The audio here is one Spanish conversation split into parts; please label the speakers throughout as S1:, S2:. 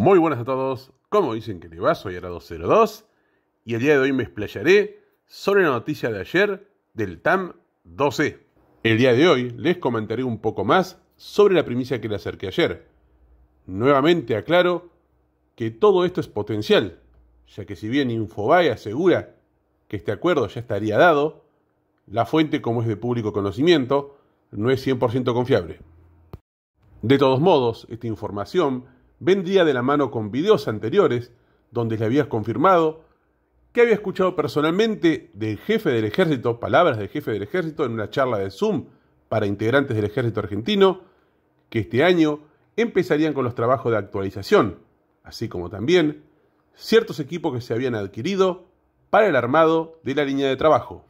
S1: Muy buenas a todos, como dicen que le va, soy era 202 y el día de hoy me explayaré sobre la noticia de ayer del TAM 12. E. El día de hoy les comentaré un poco más sobre la primicia que le acerqué ayer. Nuevamente aclaro que todo esto es potencial, ya que si bien Infobae asegura que este acuerdo ya estaría dado, la fuente, como es de público conocimiento, no es 100% confiable. De todos modos, esta información vendría de la mano con videos anteriores donde le habías confirmado que había escuchado personalmente del jefe del ejército, palabras del jefe del ejército en una charla de Zoom para integrantes del ejército argentino, que este año empezarían con los trabajos de actualización, así como también ciertos equipos que se habían adquirido para el armado de la línea de trabajo.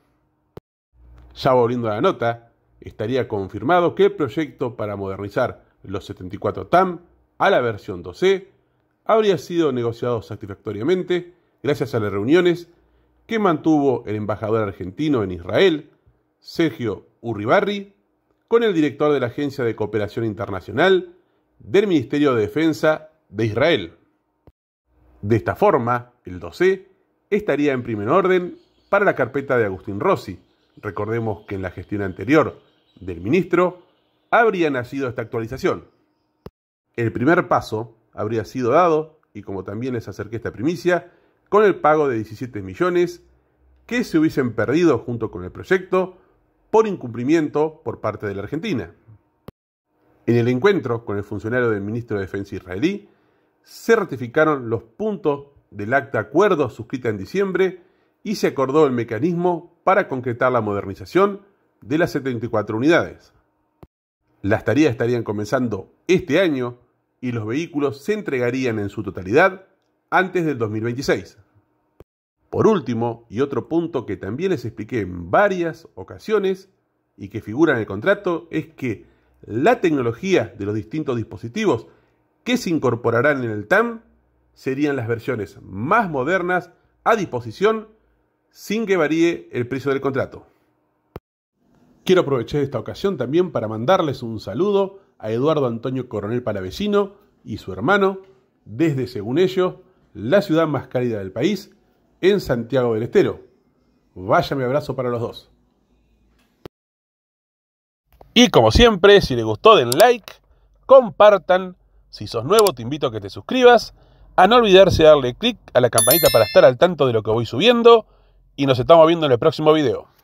S1: Ya volviendo a la nota, estaría confirmado que el proyecto para modernizar los 74 TAM a la versión 12 habría sido negociado satisfactoriamente gracias a las reuniones que mantuvo el embajador argentino en Israel, Sergio Uribarri con el director de la Agencia de Cooperación Internacional del Ministerio de Defensa de Israel. De esta forma, el 12 estaría en primer orden para la carpeta de Agustín Rossi. Recordemos que en la gestión anterior del ministro habría nacido esta actualización. El primer paso habría sido dado, y como también les acerqué esta primicia, con el pago de 17 millones que se hubiesen perdido junto con el proyecto por incumplimiento por parte de la Argentina. En el encuentro con el funcionario del ministro de Defensa israelí, se ratificaron los puntos del acta acuerdo suscrita en diciembre y se acordó el mecanismo para concretar la modernización de las 74 unidades. Las tareas estarían comenzando este año y los vehículos se entregarían en su totalidad antes del 2026. Por último, y otro punto que también les expliqué en varias ocasiones y que figura en el contrato, es que la tecnología de los distintos dispositivos que se incorporarán en el TAM serían las versiones más modernas a disposición sin que varíe el precio del contrato. Quiero aprovechar esta ocasión también para mandarles un saludo a Eduardo Antonio Coronel Palavecino y su hermano, desde, según ellos, la ciudad más cálida del país, en Santiago del Estero. Vaya mi abrazo para los dos. Y como siempre, si les gustó den like, compartan, si sos nuevo te invito a que te suscribas, a no olvidarse de darle click a la campanita para estar al tanto de lo que voy subiendo y nos estamos viendo en el próximo video.